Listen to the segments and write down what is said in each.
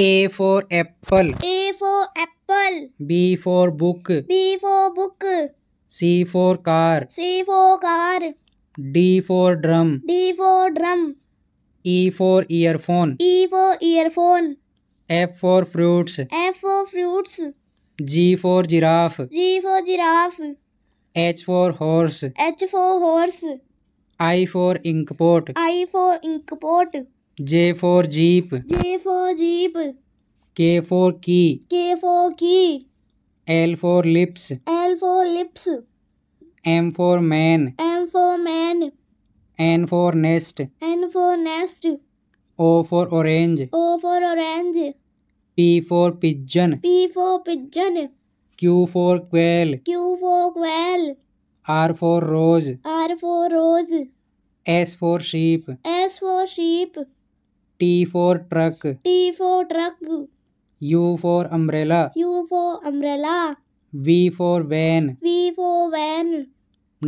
A for apple. A for apple. B for book. B for book. C for car. C for car. D for drum. D for drum. E for earphone. E for earphone. F for fruits. F for fruits. G for giraffe. G for giraffe. H for horse. H for horse. I for inkpot. I for inkpot. J for Jeep. J for Jeep. K for Key. K for Key. L for Lips. L for Lips. M for Man. M for Man. N for Nest. N for Nest. O for Orange. O for Orange. P for Pigeon. P for Pigeon. Q for Quail. Q for Quail. R for Rose. R for Rose. S for Sheep. S for Sheep. T for truck. T for truck. U for umbrella. U for umbrella. V for van. V for van.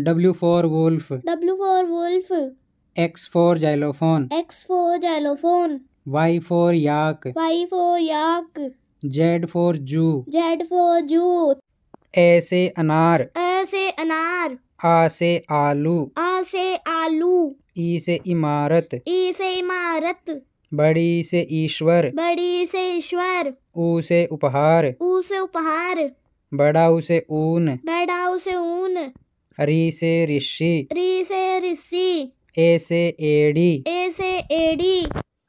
W for wolf. W for wolf. X for xylophone. X for xylophone. Y for yak. Y for yak. Z for zoo. Z for zoo. A से अनार A से अनार A से आलू A से आलू E से इमारत E से इमारत बड़ी से ईश्वर बड़ी से ईश्वर ऊ से उपहार ऊ से उपहार बड़ा उसे ऊन बड़ा उसे ऊन री से ऋषि री से ऋषि ए से एडी ए से एडी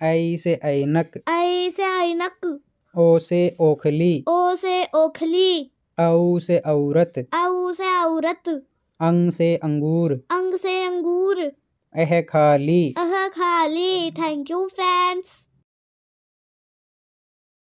आई से ऐनक आई से ऐनक ओ से ओखली ओ से ओखली औ से औरत औ से औरत अंग से अंगूर अंग से अंगूर अह खाली Ali. Thank you, friends.